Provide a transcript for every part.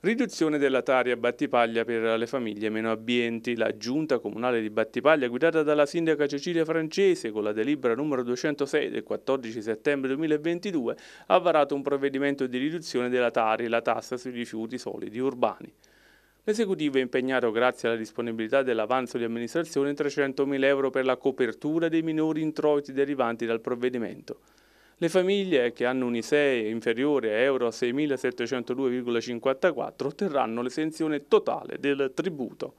Riduzione della tari a Battipaglia per le famiglie meno abbienti. La giunta comunale di Battipaglia, guidata dalla sindaca Cecilia Francese con la delibera numero 206 del 14 settembre 2022, ha varato un provvedimento di riduzione della tari, la tassa sui rifiuti solidi urbani. L'esecutivo è impegnato, grazie alla disponibilità dell'avanzo di amministrazione, 300.000 euro per la copertura dei minori introiti derivanti dal provvedimento. Le famiglie che hanno un ISEE inferiore a Euro 6.702,54 otterranno l'esenzione totale del tributo.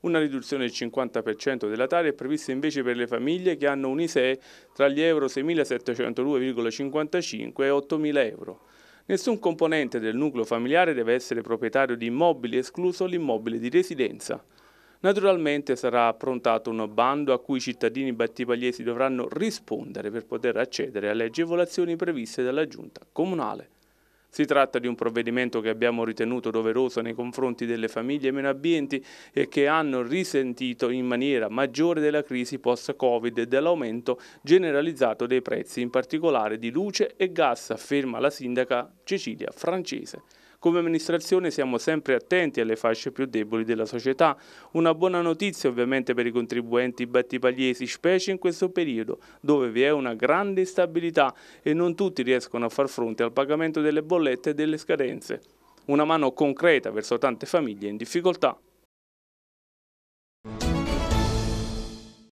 Una riduzione del 50% della tariffa è prevista invece per le famiglie che hanno un ISEE tra gli Euro 6.702,55 e 8.000 euro. Nessun componente del nucleo familiare deve essere proprietario di immobili, escluso l'immobile di residenza. Naturalmente sarà approntato un bando a cui i cittadini battipagliesi dovranno rispondere per poter accedere alle agevolazioni previste dalla Giunta Comunale. Si tratta di un provvedimento che abbiamo ritenuto doveroso nei confronti delle famiglie meno abbienti e che hanno risentito in maniera maggiore della crisi post-Covid e dell'aumento generalizzato dei prezzi, in particolare di luce e gas, afferma la sindaca Cecilia Francese. Come amministrazione siamo sempre attenti alle fasce più deboli della società. Una buona notizia ovviamente per i contribuenti battipagliesi, specie in questo periodo dove vi è una grande instabilità e non tutti riescono a far fronte al pagamento delle bollette e delle scadenze. Una mano concreta verso tante famiglie in difficoltà.